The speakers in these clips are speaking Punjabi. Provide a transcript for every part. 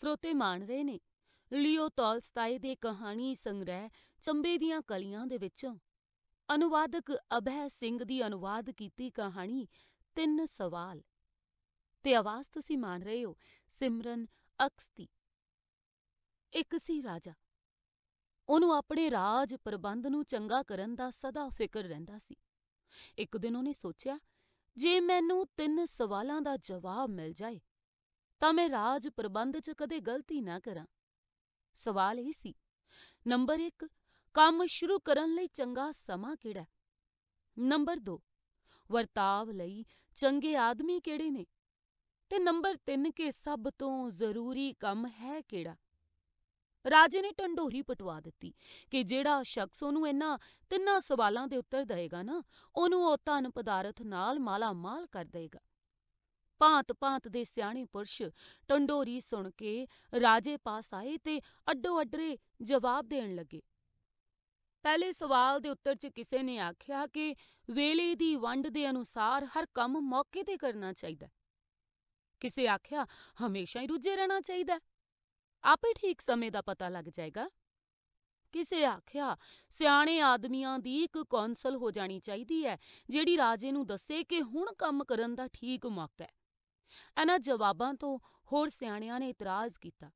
ਸਰੋਤੇ ਮਾਣ ਰਹੇ ਨੇ ਲਿਓ ਟਾਲਸਟਾਏ ਦੇ ਕਹਾਣੀ ਸੰਗ੍ਰਹਿ ਚੰਬੇ ਦੀਆਂ ਕਲੀਆਂ ਦੇ ਵਿੱਚੋਂ ਅਨੁਵਾਦਕ ਅਭੈ ਸਿੰਘ ਦੀ ਅਨੁਵਾਦ ਕੀਤੀ ਕਹਾਣੀ ਤਿੰਨ ਸਵਾਲ ਤੇ ਆਵਾਜ਼ ਤੁਸੀਂ ਮਾਣ ਰਹੇ ਹੋ ਸਿਮਰਨ ਅਕਸਤੀ ਇੱਕ ਸੀ ਰਾਜਾ ਉਹਨੂੰ ਆਪਣੇ ਰਾਜ ਪ੍ਰਬੰਧ ਨੂੰ ਚੰਗਾ ਕਰਨ ਦਾ ਸਦਾ ਫਿਕਰ ਰਹਿੰਦਾ ਸੀ ਇੱਕ ਦਿਨ ਉਹਨੇ ਸੋਚਿਆ ਜੇ ਮੈਨੂੰ ਤਿੰਨ ਸਵਾਲਾਂ ਦਾ ਜਵਾਬ ਮਿਲ ਜਾਏ ਤਾਂ ਮੈਂ ਰਾਜ ਪ੍ਰਬੰਧ 'ਚ ਕਦੇ ਗਲਤੀ ਨਾ ਕਰਾਂ ਸਵਾਲ ਇਹ ਸੀ ਨੰਬਰ 1 ਕੰਮ ਸ਼ੁਰੂ ਕਰਨ ਲਈ ਚੰਗਾ ਸਮਾਂ ਕਿਹੜਾ ਨੰਬਰ 2 ਵਰਤਾਵ ਲਈ ਚੰਗੇ ਆਦਮੀ ਕਿਹੜੇ ਨੇ ਤੇ ਨੰਬਰ 3 ਕੇ ਸਭ ਤੋਂ ਜ਼ਰੂਰੀ ਕੰਮ ਹੈ ਕਿਹੜਾ ਰਾਜੇ ਨੇ ਟੰਡੋਰੀ ਪਟਵਾ ਦਿੱਤੀ ਕਿ ਜਿਹੜਾ ਸ਼ਖਸ ਉਹਨੂੰ ਇਹਨਾਂ ਤਿੰਨਾਂ ਸਵਾਲਾਂ ਦੇ ਉੱਤਰ ਦੇਏਗਾ ਨਾ ਉਹਨੂੰ ਉਹ ਧਨ ਪਦਾਰਥ ਨਾਲ ਮਾਲਾ ਮਾਲ ਕਰ ਦੇਏਗਾ ਭਾਂਤ-ਭਾਂਤ ਦੇ ਸਿਆਣੇ ਪੁਰਸ਼ ਟੰਡੋਰੀ ਸੁਣ ਕੇ ਰਾਜੇ ਪਾਸ ਆਏ ਤੇ ਅੱਡੋ ਅੱਡਰੇ ਜਵਾਬ ਦੇਣ ਲੱਗੇ। ਪਹਿਲੇ ਸਵਾਲ ਦੇ ਉੱਤਰ 'ਚ ਕਿਸੇ ਨੇ ਆਖਿਆ ਕਿ ਵੇਲੇ ਦੀ ਵੰਡ ਦੇ ਅਨੁਸਾਰ ਹਰ ਕੰਮ ਮੌਕੇ ਤੇ ਕਰਨਾ ਚਾਹੀਦਾ। ਕਿਸੇ ਆਖਿਆ ਹਮੇਸ਼ਾ ਹੀ ਰੁੱਝੇ ਰਹਿਣਾ ਚਾਹੀਦਾ। ਆਪੇ ਠੀਕ ਸਮੇਂ ਦਾ ਪਤਾ ਲੱਗ ਜਾਏਗਾ। ਕਿਸੇ ਆਖਿਆ ਸਿਆਣੇ ਆਦਮੀਆਂ ਦੀ ਇੱਕ ਕੌਂਸਲ ਹੋ ਜਾਣੀ ਚਾਹੀਦੀ ਹੈ ਜਿਹੜੀ ਰਾਜੇ ਨੂੰ ਦੱਸੇ ਕਿ ਹੁਣ ਕੰਮ ਕਰਨ ਦਾ ਠੀਕ ਮੌਕਾ ਹੈ। ਇਹਨਾਂ ਜਵਾਬਾਂ ਤੋਂ ਹੋਰ ਸਿਆਣਿਆਂ ਨੇ ਇਤਰਾਜ਼ ਕੀਤਾ,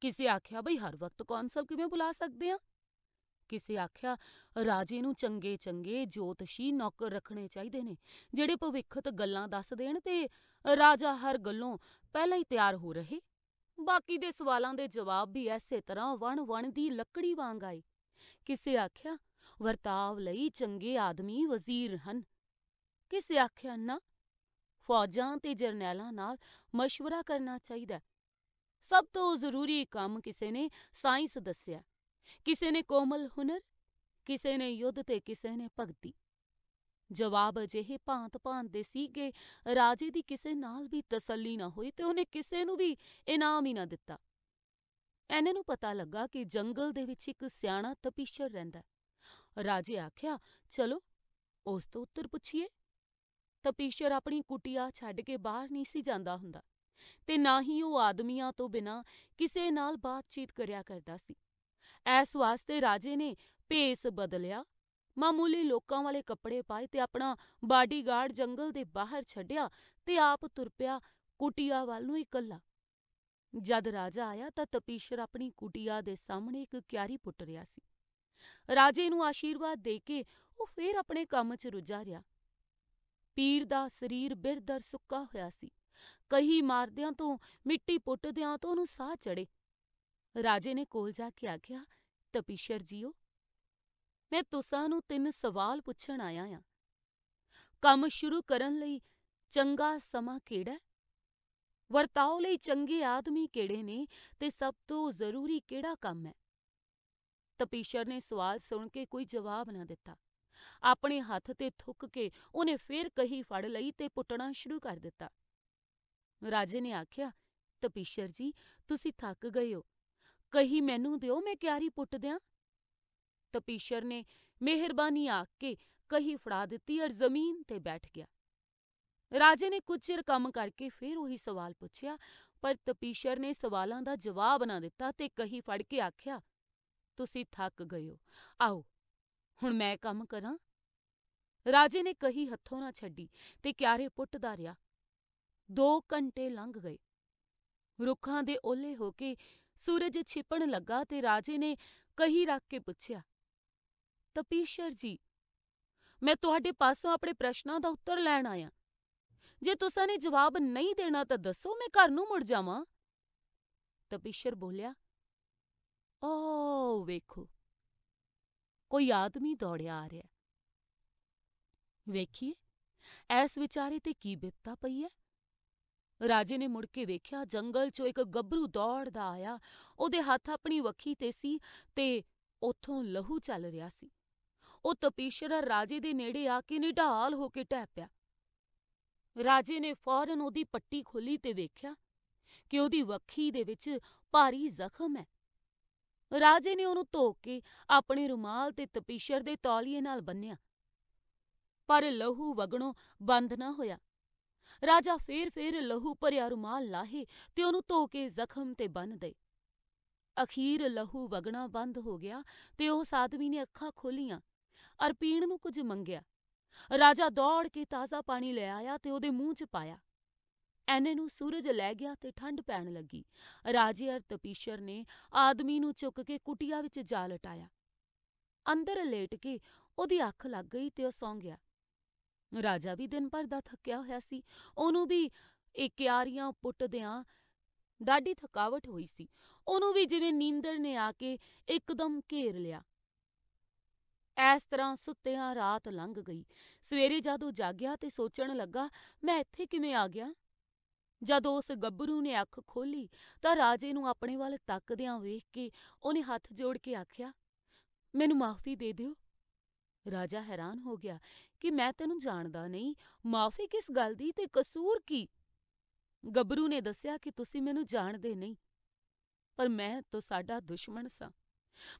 ਕਿਸੇ ਆਖਿਆ ਬਈ ਹਰ ਵਕਤ ਕੌਂਸਲ ਕਿਵੇਂ ਬੁਲਾ ਸਕਦੇ ਆ ਕਿਸੇ ਆਖਿਆ ਰਾਜੇ ਨੂੰ ਚੰਗੇ-ਚੰਗੇ ਜੋਤਸ਼ੀ ਨੌਕਰ ਰੱਖਣੇ ਚਾਹੀਦੇ ਨੇ ਜਿਹੜੇ ਭਵਿੱਖਤ ਗੱਲਾਂ ਦੱਸ ਦੇਣ ਤੇ ਰਾਜਾ ਹਰ ਗੱਲੋਂ ਪਹਿਲਾਂ ਹੀ ਤਿਆਰ ਹੋ ਰਹੇ, ਬਾਕੀ ਦੇ ਸਵਾਲਾਂ ਦੇ ਜਵਾਬ ਵੀ ਐਸੇ ਤਰ੍ਹਾਂ ਵਣ-ਵਣ ਦੀ ਲੱਕੜੀ ਵਾਂਗ ਆਏ, ਕਿਸੇ ਆਖਿਆ ਵਰਤਾਵ ਲਈ ਚੰਗੇ ਆਦਮੀ ਵਜ਼ੀਰ ਹਨ, ਕਿਸੇ ਆਖਿਆ ਨਾ ਫੌਜਾਂ ਤੇ ਜਰਨੈਲਾਂ ਨਾਲ مشورہ ਕਰਨਾ ਚਾਹੀਦਾ ਸਭ ਤੋਂ ਜ਼ਰੂਰੀ ਕੰਮ ਕਿਸੇ ਨੇ ਸਾਇੰਸ ਦੱਸਿਆ ਕਿਸੇ ਨੇ ਕੋਮਲ ਹੁਨਰ ਕਿਸੇ ਨੇ ਯੁੱਧ ਤੇ ਕਿਸੇ ਨੇ ਭਗਤੀ ਜਵਾਬ ਅਜਿਹੇ ਭਾਂਤ-ਭਾਂਤ ਦੇ ਸੀਗੇ ਰਾਜੇ ਦੀ ਕਿਸੇ ਨਾਲ ਵੀ ਤਸੱਲੀ ਨਾ ਹੋਈ ਤੇ ਉਹਨੇ ਕਿਸੇ ਨੂੰ ਵੀ ਇਨਾਮ ਹੀ ਨਾ ਦਿੱਤਾ ਐਨੇ ਨੂੰ ਪਤਾ ਲੱਗਾ ਕਿ ਜੰਗਲ ਦੇ ਵਿੱਚ ਇੱਕ ਸਿਆਣਾ ਤਪੀਸ਼ਰ ਰਹਿੰਦਾ ਰਾਜੇ ਆਖਿਆ ਚਲੋ ਉਸ ਤੋਂ ਉੱਤਰ ਪੁੱਛੀਏ ਤਾਂ ਪੀਸ਼ਰ ਆਪਣੀ ਕੁਟਿਆ ਛੱਡ ਕੇ ਬਾਹਰ ਨਹੀਂ ਸੀ ਜਾਂਦਾ ਹੁੰਦਾ ਤੇ ਨਾ ਹੀ ਉਹ ਆਦਮੀਆਂ ਤੋਂ ਬਿਨਾਂ ਕਿਸੇ ਨਾਲ ਬਾਤਚੀਤ ਕਰਿਆ ਕਰਦਾ ਸੀ ਐਸ ਵਾਸਤੇ ਰਾਜੇ ਨੇ ਭੇਸ ਬਦਲਿਆ ਮਾਮੂਲੀ ਲੋਕਾਂ ਵਾਲੇ ਕੱਪੜੇ ਪਾਏ ਤੇ ਆਪਣਾ ਬਾਡੀਗਾਰਡ ਜੰਗਲ ਦੇ ਬਾਹਰ ਛੱਡਿਆ ਤੇ ਆਪ ਤੁਰ ਪਿਆ ਕੁਟਿਆ ਵੱਲ ਨੂੰ ਇਕੱਲਾ ਜਦ ਰਾਜਾ ਆਇਆ ਤਾਂ ਤਪੀਸ਼ਰ ਆਪਣੀ ਕੁਟਿਆ ਦੇ ਸਾਹਮਣੇ ਇੱਕ ਕਿਆਰੀ ਪੁੱਟ ਰਿਹਾ ਸੀ ਰਾਜੇ ਨੂੰ ਆਸ਼ੀਰਵਾਦ ਦੇ ਕੇ ਉਹ ਫੇਰ ਆਪਣੇ ਕੰਮ 'ਚ ਰੁੱਝਾ ਰਿਹਾ ਪੀਰ ਦਾ ਸਰੀਰ ਬਿਰਦਰ ਸੁੱਕਾ ਹੋਇਆ ਸੀ ਕਹੀ ਮਾਰਦਿਆਂ ਤੋਂ ਮਿੱਟੀ ਪੁੱਟਦਿਆਂ ਤੋਂ ਉਹਨੂੰ ਸਾਹ ਚੜੇ ਰਾਜੇ ਨੇ ਕੋਲ ਜਾ ਕੇ ਆਖਿਆ ਤਪੀਸ਼ਰ ਜੀਓ ਮੈਂ ਤੁਸਾਂ ਨੂੰ ਤਿੰਨ ਸਵਾਲ ਪੁੱਛਣ ਆਇਆ ਆ ਕੰਮ ਸ਼ੁਰੂ ਕਰਨ ਲਈ ਚੰਗਾ ਸਮਾਂ ਕਿਹੜਾ ਵਰਤਾਓ ਲਈ ਚੰਗੇ ਆਦਮੀ ਕਿਹੜੇ ਨੇ ਤੇ ਸਭ ਤੋਂ ਜ਼ਰੂਰੀ ਕਿਹੜਾ ਕੰਮ ਹੈ ਤਪੀਸ਼ਰ ਨੇ ਸਵਾਲ ਸੁਣ ਕੇ ਕੋਈ ਜਵਾਬ ਨਾ ਦਿੱਤਾ ਆਪਣੇ ਹੱਥ ਤੇ ਥੁੱਕ ਕੇ ਉਹਨੇ ਫੇਰ ਕਹੀ ਫੜ ਲਈ ਤੇ ਪੁੱਟਣਾ ਸ਼ੁਰੂ ਕਰ ਦਿੱਤਾ। ਰਾਜੇ ਨੇ ਆਖਿਆ, "ਤਪੀਸ਼ਰ ਜੀ, ਤੁਸੀਂ ਥੱਕ ਗਏ ਹੋ। ਕਹੀ ਮੈਨੂੰ ਦਿਓ ਮੈਂ ਕਿਆਰੀ ਪੁੱਟ ਦਿਆਂ।" ਤਪੀਸ਼ਰ ਨੇ ਮਿਹਰਬਾਨੀ ਆਖ ਕੇ ਕਹੀ ਫੜਾ ਦਿੱਤੀ ਔਰ ਜ਼ਮੀਨ ਤੇ ਬੈਠ ਗਿਆ। ਰਾਜੇ ਨੇ ਕੁਝ ਚਿਰ ਕੰਮ ਕਰਕੇ ਫੇਰ ਉਹੀ ਸਵਾਲ ਪੁੱਛਿਆ ਪਰ ਤਪੀਸ਼ਰ ਨੇ ਸਵਾਲਾਂ ਦਾ ਜਵਾਬ ਨਾ ਦਿੱਤਾ ਤੇ ਕਹੀ ਫੜ ਕੇ ਆਖਿਆ, "ਤੁਸੀਂ ਥੱਕ ਗਏ ਹੋ, ਆਓ ਹੁਣ ਮੈਂ ਕੰਮ ਕਰਾਂ ਰਾਜੇ ਨੇ ਕਹੀ ਹੱਥੋਂ ਨਾ ਛੱਡੀ ਤੇ ਕਿਆਰੇ ਪੁੱਟਦਾ ਰਿਹਾ ਦੋ ਘੰਟੇ ਲੰਘ ਗਏ ਰੁੱਖਾਂ ਦੇ ਓਲੇ ਹੋ ਕੇ ਸੂਰਜ ਛਿਪਣ ਲੱਗਾ ਤੇ ਰਾਜੇ ਨੇ ਕਹੀ ਰੱਖ ਕੇ ਪੁੱਛਿਆ, "ਤਪੀਸ਼ਰ ਜੀ, ਮੈਂ ਤੁਹਾਡੇ ਪਾਸੋਂ ਆਪਣੇ ਪ੍ਰਸ਼ਨਾਂ ਦਾ ਉੱਤਰ ਲੈਣ ਆਇਆ ਜੇ ਤੁਸਾਂ ਨੇ ਜਵਾਬ ਨਹੀਂ ਦੇਣਾ ਤਾਂ ਦੱਸੋ ਮੈਂ ਘਰ ਨੂੰ ਮੁੜ ਜਾਵਾਂ ਤਪੀਸ਼ਰ ਬੋਲਿਆ, ਓ ਵੇਖੋ ਕੋਈ ਆਦਮੀ ਦੌੜਿਆ ਆ ਰਿਹਾ ਵੇਖੀਏ ਐਸ ਵਿਚਾਰੇ ਤੇ ਕੀ ਬਿਪਤਾ ਪਈ ਐ ਰਾਜੇ ਨੇ ਮੁੜ ਕੇ ਵੇਖਿਆ ਜੰਗਲ 'ਚੋਂ ਇੱਕ ਗੱਭਰੂ ਦੌੜਦਾ ਆਇਆ ਉਹਦੇ ਹੱਥ ਆਪਣੀ ਵੱਖੀ ਤੇ ਸੀ ਤੇ ਉਥੋਂ ਲਹੂ ਚੱਲ ਰਿਹਾ ਸੀ ਉਹ ਤਪੀਸ਼ਰ ਰਾਜੇ ਦੇ ਨੇੜੇ ਆ ਕੇ ਨਿਢਾਲ ਹੋ ਕੇ ਟਹਿ ਪਿਆ ਰਾਜੇ ਨੇ ਫੌਰਨ ਉਹਦੀ ਪੱਟੀ ਖੋਲੀ ਤੇ ਵੇਖਿਆ ਕਿ ਉਹਦੀ ਵੱਖੀ ਦੇ ਵਿੱਚ ਭਾਰੀ ਜ਼ਖਮ ਹੈ ਰਾਜੇ ਨੇ ਉਹਨੂੰ ਧੋ ਕੇ ਆਪਣੇ ਰੁਮਾਲ ਤੇ ਤਪੀਸ਼ਰ ਦੇ ਤੌਲੀਏ ਨਾਲ ਬੰਨਿਆ ਪਰ ਲਹੂ ਵਗਣੋਂ ਬੰਦ ਨਾ ਹੋਇਆ। ਰਾਜਾ ਫੇਰ-ਫੇਰ ਲਹੂ ਭਰਿਆ ਰੁਮਾਲ ਲਾਹੇ ਤੇ ਉਹਨੂੰ ਧੋ ਕੇ ਜ਼ਖ਼ਮ ਤੇ ਬੰਨ ਦੇ ਅਖੀਰ ਲਹੂ ਵਗਣਾ ਬੰਦ ਹੋ ਗਿਆ ਤੇ ਉਹ ਸਾਧਵੀ ਨੇ ਅੱਖਾਂ ਖੋਲੀਆਂ ਅਰ ਪੀਣ ਨੂੰ ਕੁਝ ਮੰਗਿਆ। ਰਾਜਾ ਦੌੜ ਕੇ ਤਾਜ਼ਾ ਪਾਣੀ ਲੈ ਆਇਆ ਤੇ ਉਹਦੇ ਮੂੰਹ 'ਚ ਪਾਇਆ। ਐਨੇ ਨੂੰ ਸੂਰਜ ਲੈ ਗਿਆ ਤੇ ਠੰਡ ਪੈਣ ਲੱਗੀ ਰਾਜੇ ਅਰ ਤਪੀਸ਼ਰ ਨੇ ਆਦਮੀ ਨੂੰ ਚੁੱਕ ਕੇ ਕੁਟਿਆ ਵਿੱਚ ਜਾ ਲਟਾਇਆ ਅੰਦਰ ਲੇਟ ਕੇ ਉਹਦੀ ਅੱਖ ਲੱਗ ਗਈ ਤੇ ਉਹ ਸੌਂ ਗਿਆ ਰਾਜਾ ਵੀ ਦਿਨ ਭਰ ਦਾ ਥੱਕਿਆ ਹੋਇਆ ਸੀ ਉਹਨੂੰ ਵੀ ਇਕਿਆਰੀਆਂ ਪੁੱਟਦਿਆਂ ਡਾਢੀ ਥਕਾਵਟ ਹੋਈ ਸੀ ਉਹਨੂੰ ਵੀ ਜਿਵੇਂ ਨੀਂਦਰ ਨੇ ਆ ਕੇ ਇੱਕਦਮ ਘੇਰ ਲਿਆ ਐਸ ਤਰ੍ਹਾਂ ਸੁੱਤਿਆਂ ਰਾਤ ਲੰਘ ਗਈ ਸਵੇਰੇ ਜਦੋਂ ਜਾਗਿਆ ਤੇ ਸੋਚਣ ਲੱਗਾ ਮੈਂ ਇੱਥੇ ਕਿਵੇਂ ਆ ਗਿਆ ਜਦ ਉਸ ਗੱਭਰੂ ਨੇ ਅੱਖ ਖੋਲੀ ਤਾਂ ਰਾਜੇ ਨੂੰ ਆਪਣੇ ਵੱਲ ਤੱਕਦਿਆਂ ਵੇਖ ਕੇ ਉਹਨੇ ਹੱਥ ਜੋੜ ਕੇ ਆਖਿਆ, "ਮੈਨੂੰ ਮਾਫੀ ਦੇ ਦਿਓ।" ਰਾਜਾ ਹੈਰਾਨ ਹੋ ਗਿਆ ਕਿ ਮੈਂ ਤੈਨੂੰ ਜਾਣਦਾ ਨਹੀਂ, ਮਾਫੀ ਕਿਸ ਗੱਲ ਦੀ ਤੇ ਕਸੂਰ ਕੀ? ਗੱਭਰੂ ਨੇ ਦੱਸਿਆ ਕਿ ਤੁਸੀਂ ਮੈਨੂੰ ਜਾਣਦੇ ਨਹੀਂ, ਪਰ ਮੈਂ ਤਾਂ ਸਾਡਾ ਦੁਸ਼ਮਣ ਸਾਂ।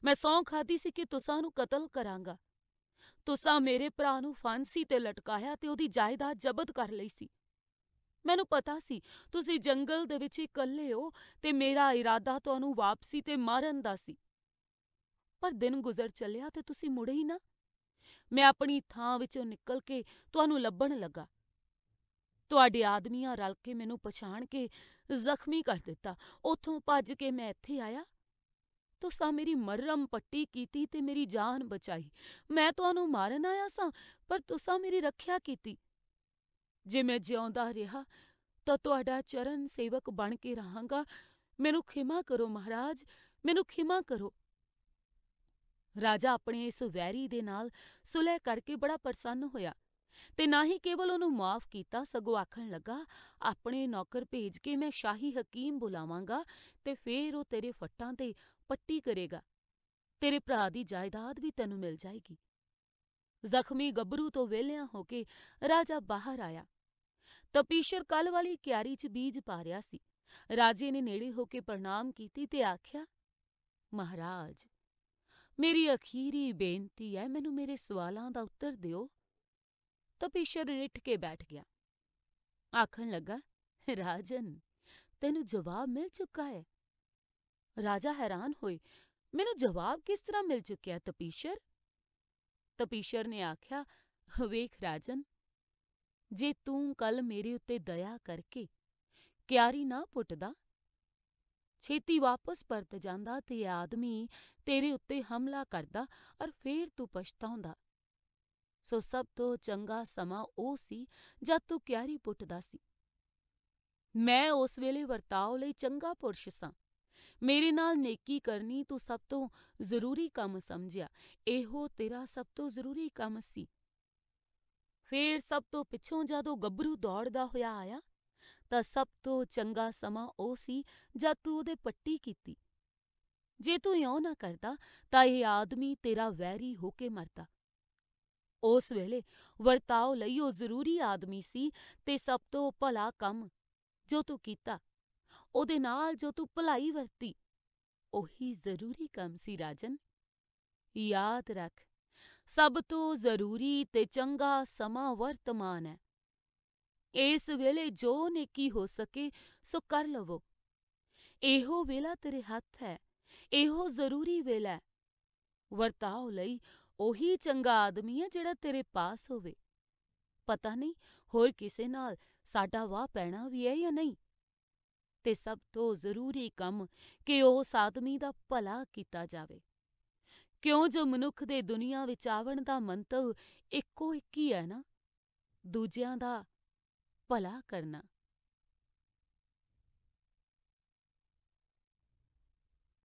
ਮੈਂ ਸੌਂ ਖਾਦੀ ਸੀ ਕਿ ਤੁਸਾਂ ਨੂੰ ਕਤਲ ਕਰਾਂਗਾ। ਤੁਸਾਂ ਮੇਰੇ ਭਰਾ ਨੂੰ ਫਾਂਸੀ ਤੇ ਲਟਕਾਇਆ ਤੇ ਉਹਦੀ ਜਾਇਦਾਦ ਜ਼ਬਤ ਕਰ ਲਈ ਸੀ। ਮੈਨੂੰ ਪਤਾ ਸੀ ਤੁਸੀਂ ਜੰਗਲ ਦੇ ਵਿੱਚ ਇਕੱਲੇ ਹੋ ਤੇ ਮੇਰਾ ਇਰਾਦਾ ਤੁਹਾਨੂੰ ਵਾਪਸੀ 'ਤੇ ਮਾਰਨ ਦਾ ਸੀ। ਪਰ ਦਿਨ ਗੁਜ਼ਰ ਚੱਲਿਆ ਤੇ ਤੁਸੀਂ ਮੁੜੇ ਹੀ ਨਾ। ਮੈਂ ਆਪਣੀ ਥਾਂ ਵਿੱਚੋਂ ਨਿਕਲ ਕੇ ਤੁਹਾਨੂੰ ਲੱਭਣ ਲੱਗਾ। ਤੁਹਾਡੇ ਆਦਮੀਆਂ ਰਲ ਕੇ ਮੈਨੂੰ ਪਛਾਣ ਕੇ ਜ਼ਖ਼ਮੀ ਕਰ ਦਿੱਤਾ। ਉੱਥੋਂ ਭੱਜ ਕੇ ਮੈਂ ਇੱਥੇ ਆਇਆ। ਤੁਸੀਂ ਮੇਰੀ ਮਰਮ ਪੱਟੀ ਕੀਤੀ ਤੇ ਮੇਰੀ ਜਾਨ ਬਚਾਈ। ਮੈਂ ਤੁਹਾਨੂੰ ਮਾਰਨ ਆਇਆ ਸਾਂ ਪਰ ਤੁਸੀਂ ਮੇਰੀ ਰੱਖਿਆ ਕੀਤੀ। ਜੇ ਮੈਂ ਜਿਉਂਦਾ ਰਿਹਾ ਤਾਂ ਤੁਹਾਡਾ ਚਰਨ ਸੇਵਕ ਬਣ ਕੇ ਰਹਾਂਗਾ। ਮੈਨੂੰ ਖਿਮਾ ਕਰੋ ਮਹਾਰਾਜ, ਮੈਨੂੰ ਖਿਮਾ ਕਰੋ।" ਰਾਜਾ ਆਪਣੇ ਇਸ ਵੈਰੀ ਦੇ ਨਾਲ ਸੁਲਹਿ ਕਰਕੇ ਬੜਾ ਪ੍ਰਸੰਨ ਹੋਇਆ ਤੇ ਨਾ ਹੀ ਕੇਵਲ ਉਹਨੂੰ ਮਾਫ ਕੀਤਾ ਸਗੋਂ ਆਖਣ ਲੱਗਾ, "ਆਪਣੇ ਨੌਕਰ ਭੇਜ ਕੇ ਮੈਂ ਸ਼ਾਹੀ ਹਕੀਮ ਬੁਲਾਵਾਂਗਾ ਤੇ ਫੇਰ ਉਹ ਤੇਰੇ ਫੱਟਾਂ ਤੇ ਪੱਟੀ ਕਰੇਗਾ। ਤੇਰੇ ਭਰਾ ਦੀ ਜਾਇਦਾਦ ਵੀ ਤੈਨੂੰ ਮਿਲ ਜਾਏਗੀ।" ਜ਼ਖਮੀ ਗੱਭਰੂ ਤੋਂ ਵਿਹਲਿਆ ਹੋ ਕੇ ਰਾਜਾ ਬਾਹਰ ਆਇਆ ਤਾਂ ਪੀਸ਼ਰ ਕੱਲ ਵਾਲੀ ਕਿਆਰੀ 'ਚ ਬੀਜ ਪਾ ਰਿਹਾ ਸੀ ਰਾਜੇ ਨੇ ਨੇੜੇ ਹੋ ਕੇ ਪ੍ਰਣਾਮ ਕੀਤੀ ਤੇ ਆਖਿਆ ਮਹਾਰਾਜ ਮੇਰੀ ਅਖੀਰੀ ਬੇਨਤੀ ਹੈ ਮੈਨੂੰ ਮੇਰੇ ਸਵਾਲਾਂ ਦਾ ਉੱਤਰ ਦਿਓ ਤਾਂ ਪੀਸ਼ਰ ਰਿੱਠ ਕੇ ਬੈਠ ਗਿਆ ਆਖਣ ਲੱਗਾ ਰਾਜਨ ਤੈਨੂੰ ਜਵਾਬ ਮਿਲ ਚੁੱਕਾ ਹੈ ਰਾਜਾ ਹੈਰਾਨ ਹੋਏ ਮੈਨੂੰ ਜਵਾਬ ਕਿਸ ਤਰ੍ਹਾਂ ਮਿਲ ਚੁੱਕਿਆ ਤਪੀਸ਼ਰ ਤਪੀਸ਼ਰ ਨੇ ਆਖਿਆ ਵੇਖ ਰਾਜਨ ਜੇ ਤੂੰ ਕੱਲ ਮੇਰੇ ਉੱਤੇ ਦਇਆ ਕਰਕੇ ਕਿਆਰੀ ਨਾ ਪੁੱਟਦਾ ਛੇਤੀ ਵਾਪਸ ਪਰਤ ਜਾਂਦਾ ਤੇ ਆਦਮੀ ਤੇਰੇ ਉੱਤੇ ਹਮਲਾ ਕਰਦਾ ਔਰ ਫੇਰ ਤੂੰ ਪਛਤਾਉਂਦਾ ਸੋ ਸਭ ਤੋਂ ਚੰਗਾ ਸਮਾਂ ਉਹ ਸੀ ਜਦ ਤੂੰ ਕਿਆਰੀ ਪੁੱਟਦਾ ਸੀ ਮੈਂ ਉਸ ਵੇਲੇ ਵਰਤਾਓ ਲਈ ਚੰਗਾ ਪੁਰਸ਼ ਸਾਂ ਮੇਰੇ ਨਾਲ ਨੇਕੀ ਕਰਨੀ ਤੂੰ ਸਭ ਤੋਂ ਜ਼ਰੂਰੀ ਕੰਮ ਸਮਝਿਆ ਇਹੋ ਤੇਰਾ ਸਭ ਤੋਂ ਜ਼ਰੂਰੀ ਕੰਮ ਸੀ ਫੇਰ ਸਭ ਤੋਂ ਪਿੱਛੋਂ ਜਦੋਂ ਗੱਭਰੂ ਦੌੜਦਾ ਹੋਇਆ ਆਇਆ ਤਾਂ ਸਭ ਤੋਂ ਚੰਗਾ ਸਮਾਂ ਉਹ ਸੀ ਜਦ ਤੂੰ ਉਹਦੇ ਪੱਟੀ ਕੀਤੀ ਜੇ ਤੂੰ ਇਉਂ ਨਾ ਕਰਦਾ ਤਾਂ ਇਹ ਆਦਮੀ ਤੇਰਾ ਵੈਰੀ ਹੋ ਕੇ ਮਰਦਾ ਉਸ ਵੇਲੇ ਵਰਤਾਉ ਲਈ ਉਹ ਜ਼ਰੂਰੀ ਆਦਮੀ ਸੀ ਤੇ ਸਭ ਤੋਂ ਭਲਾ ਕੰਮ ਜੋ ਤੂੰ ਕੀਤਾ ਉਹਦੇ ਨਾਲ ਜੋ ਤੂੰ ਭਲਾਈ ਵਰਤੀ ਉਹੀ ਜ਼ਰੂਰੀ ਕੰਮ ਸੀ ਰਾਜਨ ਯਾਦ ਰੱਖ ਸਭ ਤੋਂ ਜ਼ਰੂਰੀ ਤੇ ਚੰਗਾ ਸਮਾਂ ਵਰਤਮਾਨ ਹੈ। ਇਸ ਵੇਲੇ ਜੋ ਨੇਕੀ ਹੋ ਸਕੇ ਸੋ ਕਰ ਲਵੋ। ਇਹੋ ਵੇਲਾ ਤੇਰੇ ਹੱਥ ਹੈ। ਇਹੋ ਜ਼ਰੂਰੀ ਵੇਲਾ ਹੈ। ਵਰਤਾਓ ਲਈ ਉਹੀ ਚੰਗਾ ਆਦਮੀ ਹੈ ਜਿਹੜਾ ਤੇਰੇ ਪਾਸ ਹੋਵੇ। ਪਤਾ ਨਹੀਂ ਹੋਰ ਕਿਸੇ ਨਾਲ ਸਾਡਾ ਵਾਹ ਪੈਣਾ ਵੀ ਹੈ ਜਾਂ ਨਹੀਂ। ਤੇ ਸਭ ਤੋਂ ਜ਼ਰੂਰੀ ਕੰਮ ਕਿ ਉਹ ਸਾਦਮੀ ਦਾ ਭਲਾ ਕੀਤਾ ਜਾਵੇ। ਕਿਉਂ ਜੋ ਮਨੁੱਖ ਦੇ ਦੁਨੀਆ ਵਿੱਚ ਆਵਣ ਦਾ ਮੰਤਵ ਇੱਕੋ ਇੱਕ ਹੀ ਹੈ ਨਾ, ਦੂਜਿਆਂ ਦਾ ਭਲਾ ਕਰਨਾ।